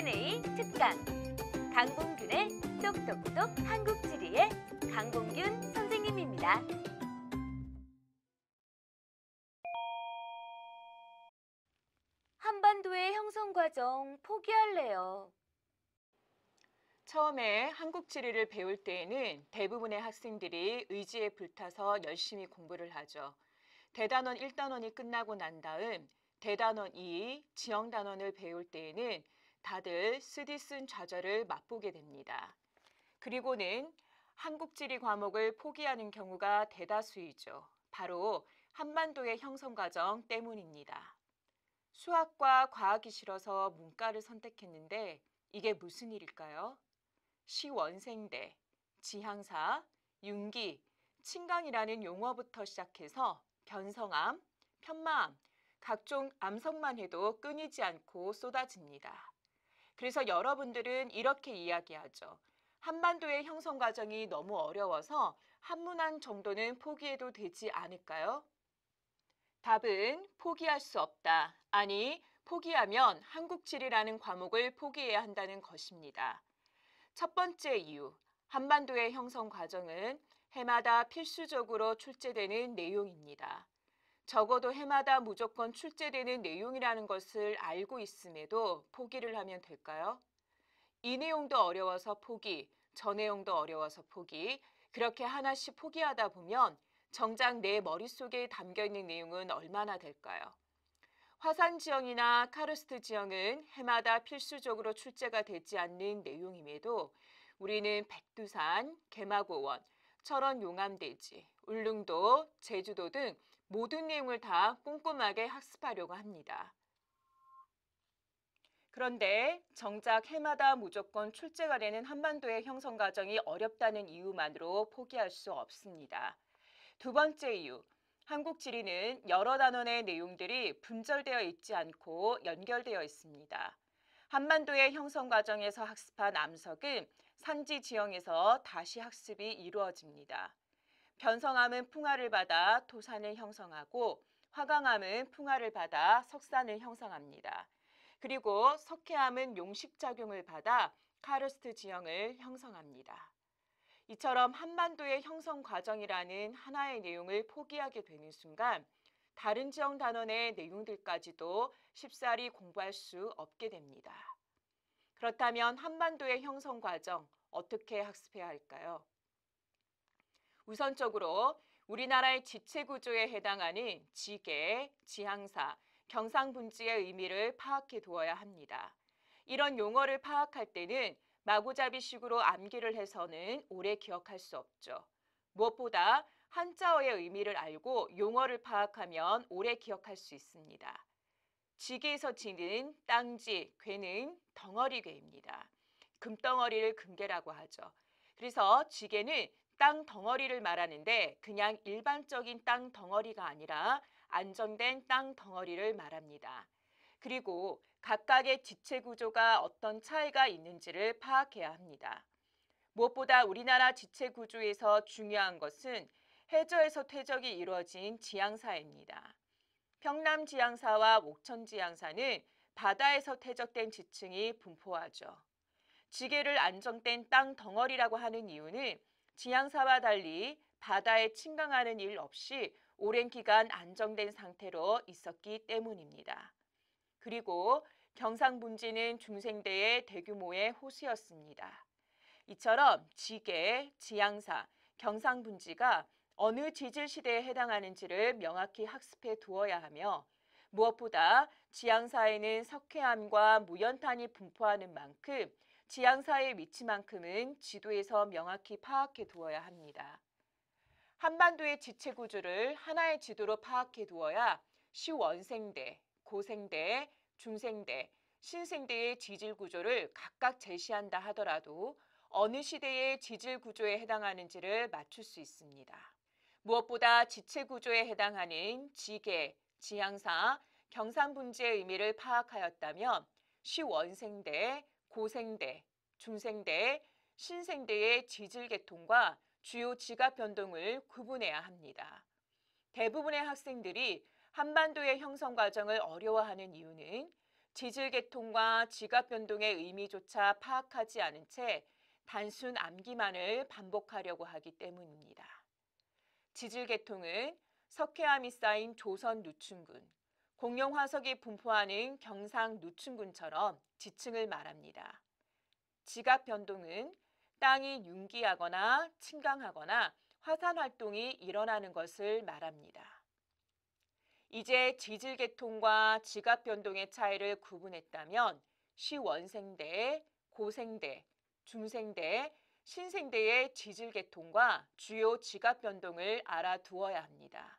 Q&A 특강 강봉균의 똑똑똑 한국지리의 강봉균 선생님입니다. 한반도의 형성 과정 포기할래요. 처음에 한국 지리를 배울 때에는 대부분의 학생들이 의지에 불타서 열심히 공부를 하죠. 대단원 1단원이 끝나고 난 다음 대단원 2, 지형단원을 배울 때에는 다들 쓰디쓴 좌절을 맛보게 됩니다. 그리고는 한국지리 과목을 포기하는 경우가 대다수이죠. 바로 한반도의 형성 과정 때문입니다. 수학과 과학이 싫어서 문과를 선택했는데 이게 무슨 일일까요? 시원생대, 지향사, 윤기 친강이라는 용어부터 시작해서 변성암, 편마암, 각종 암석만 해도 끊이지 않고 쏟아집니다. 그래서 여러분들은 이렇게 이야기하죠. 한반도의 형성 과정이 너무 어려워서 한문안 정도는 포기해도 되지 않을까요? 답은 포기할 수 없다. 아니, 포기하면 한국지리라는 과목을 포기해야 한다는 것입니다. 첫 번째 이유, 한반도의 형성 과정은 해마다 필수적으로 출제되는 내용입니다. 적어도 해마다 무조건 출제되는 내용이라는 것을 알고 있음에도 포기를 하면 될까요? 이 내용도 어려워서 포기, 저 내용도 어려워서 포기, 그렇게 하나씩 포기하다 보면 정작 내 머릿속에 담겨있는 내용은 얼마나 될까요? 화산 지형이나 카르스트 지형은 해마다 필수적으로 출제가 되지 않는 내용임에도 우리는 백두산, 개마고원, 철원 용암대지, 울릉도, 제주도 등 모든 내용을 다 꼼꼼하게 학습하려고 합니다. 그런데 정작 해마다 무조건 출제가 되는 한반도의 형성 과정이 어렵다는 이유만으로 포기할 수 없습니다. 두 번째 이유, 한국 지리는 여러 단원의 내용들이 분절되어 있지 않고 연결되어 있습니다. 한반도의 형성 과정에서 학습한 암석은 산지 지형에서 다시 학습이 이루어집니다. 변성암은 풍화를 받아 도산을 형성하고 화강암은 풍화를 받아 석산을 형성합니다. 그리고 석회암은 용식작용을 받아 카르스트 지형을 형성합니다. 이처럼 한반도의 형성 과정이라는 하나의 내용을 포기하게 되는 순간 다른 지형 단원의 내용들까지도 쉽사리 공부할 수 없게 됩니다. 그렇다면 한반도의 형성 과정 어떻게 학습해야 할까요? 우선적으로 우리나라의 지체구조에 해당하는 지계, 지향사, 경상분지의 의미를 파악해 두어야 합니다. 이런 용어를 파악할 때는 마구잡이식으로 암기를 해서는 오래 기억할 수 없죠. 무엇보다 한자어의 의미를 알고 용어를 파악하면 오래 기억할 수 있습니다. 지게에서 지는 땅지, 괴는 덩어리 괴입니다. 금덩어리를 금괴라고 하죠. 그래서 지게는 땅 덩어리를 말하는데 그냥 일반적인 땅 덩어리가 아니라 안정된 땅 덩어리를 말합니다. 그리고 각각의 지체 구조가 어떤 차이가 있는지를 파악해야 합니다. 무엇보다 우리나라 지체 구조에서 중요한 것은 해저에서 퇴적이 이루어진 지향사입니다. 평남 지향사와 옥천 지향사는 바다에서 퇴적된 지층이 분포하죠. 지게를 안정된 땅 덩어리라고 하는 이유는 지향사와 달리 바다에 침강하는 일 없이 오랜 기간 안정된 상태로 있었기 때문입니다. 그리고 경상분지는 중생대의 대규모의 호수였습니다. 이처럼 지계, 지향사, 경상분지가 어느 지질시대에 해당하는지를 명확히 학습해 두어야 하며 무엇보다 지향사에는 석회암과 무연탄이 분포하는 만큼 지향사의 위치만큼은 지도에서 명확히 파악해 두어야 합니다. 한반도의 지체 구조를 하나의 지도로 파악해 두어야 시원생대, 고생대, 중생대, 신생대의 지질 구조를 각각 제시한다 하더라도 어느 시대의 지질 구조에 해당하는지를 맞출 수 있습니다. 무엇보다 지체 구조에 해당하는 지계, 지향사, 경산분지의 의미를 파악하였다면 시원생대, 고생대, 중생대, 신생대의 지질 계통과 주요 지각 변동을 구분해야 합니다. 대부분의 학생들이 한반도의 형성 과정을 어려워하는 이유는 지질 계통과 지각 변동의 의미조차 파악하지 않은 채 단순 암기만을 반복하려고 하기 때문입니다. 지질 계통은 석회암이 쌓인 조선 누춘군, 공룡화석이 분포하는 경상 누춘군처럼 지층을 말합니다. 지각 변동은 땅이 융기하거나 침강하거나 화산 활동이 일어나는 것을 말합니다. 이제 지질 계통과 지각 변동의 차이를 구분했다면 시원생대, 고생대, 중생대, 신생대의 지질 계통과 주요 지각 변동을 알아두어야 합니다.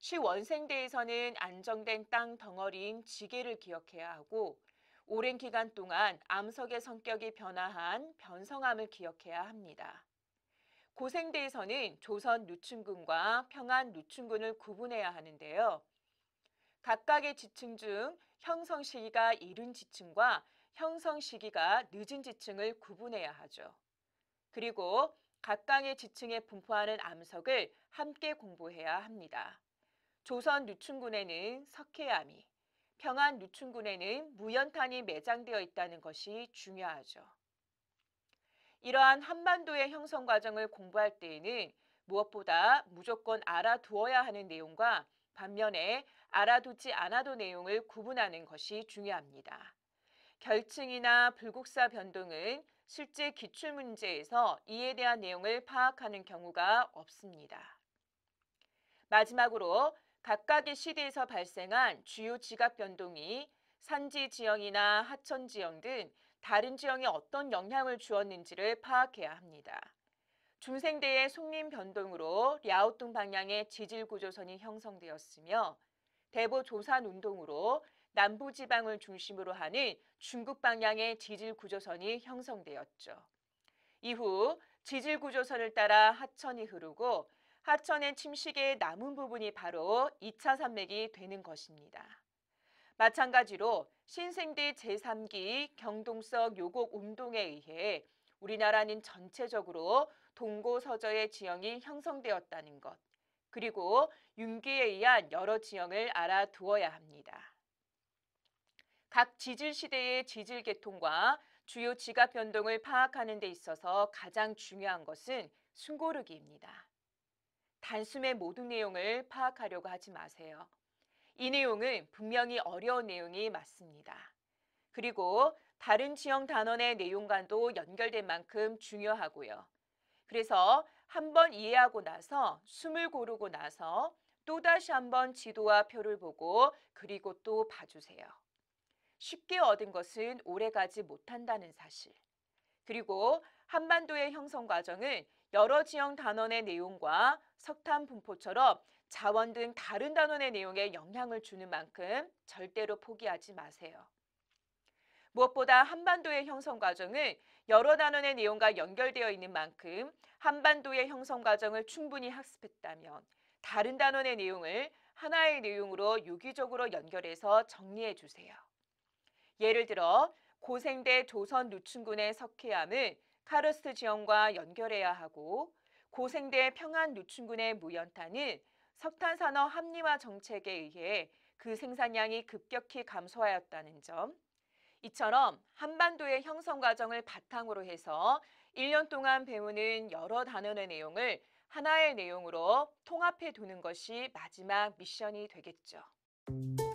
시원생대에서는 안정된 땅 덩어리인 지게를 기억해야 하고 오랜 기간 동안 암석의 성격이 변화한 변성암을 기억해야 합니다. 고생대에서는 조선 누춘군과 평안 누춘군을 구분해야 하는데요. 각각의 지층 중 형성 시기가 이른 지층과 형성 시기가 늦은 지층을 구분해야 하죠. 그리고 각각의 지층에 분포하는 암석을 함께 공부해야 합니다. 조선유춘군에는 석회암이, 평안 유춘군에는 무연탄이 매장되어 있다는 것이 중요하죠. 이러한 한반도의 형성 과정을 공부할 때에는 무엇보다 무조건 알아두어야 하는 내용과 반면에 알아두지 않아도 내용을 구분하는 것이 중요합니다. 결층이나 불국사 변동은 실제 기출문제에서 이에 대한 내용을 파악하는 경우가 없습니다. 마지막으로 각각의 시대에서 발생한 주요 지각 변동이 산지 지형이나 하천 지형 등 다른 지형에 어떤 영향을 주었는지를 파악해야 합니다. 중생대의 속림 변동으로 랴오뚱 방향의 지질 구조선이 형성되었으며 대보 조산 운동으로 남부 지방을 중심으로 하는 중국 방향의 지질 구조선이 형성되었죠. 이후 지질 구조선을 따라 하천이 흐르고 하천의 침식의 남은 부분이 바로 2차 산맥이 되는 것입니다. 마찬가지로 신생대 제3기 경동석 요곡 운동에 의해 우리나라는 전체적으로 동고서저의 지형이 형성되었다는 것, 그리고 윤기에 의한 여러 지형을 알아두어야 합니다. 각 지질 시대의 지질 계통과 주요 지각 변동을 파악하는 데 있어서 가장 중요한 것은 숨고르기입니다. 단숨에 모든 내용을 파악하려고 하지 마세요. 이 내용은 분명히 어려운 내용이 맞습니다. 그리고 다른 지형 단원의 내용과도 연결된 만큼 중요하고요. 그래서 한번 이해하고 나서 숨을 고르고 나서 또다시 한번 지도와 표를 보고 그리고 또 봐주세요. 쉽게 얻은 것은 오래 가지 못한다는 사실. 그리고 한반도의 형성 과정은 여러 지형 단원의 내용과 석탄 분포처럼 자원 등 다른 단원의 내용에 영향을 주는 만큼 절대로 포기하지 마세요. 무엇보다 한반도의 형성 과정은 여러 단원의 내용과 연결되어 있는 만큼 한반도의 형성 과정을 충분히 학습했다면 다른 단원의 내용을 하나의 내용으로 유기적으로 연결해서 정리해 주세요. 예를 들어 고생대 조선 누춘군의 석회암은 카르스트 지형과 연결해야 하고 고생대 평안 노충군의 무연탄은 석탄 산업 합리화 정책에 의해 그 생산량이 급격히 감소하였다는 점, 이처럼 한반도의 형성 과정을 바탕으로 해서 1년 동안 배우는 여러 단원의 내용을 하나의 내용으로 통합해 두는 것이 마지막 미션이 되겠죠.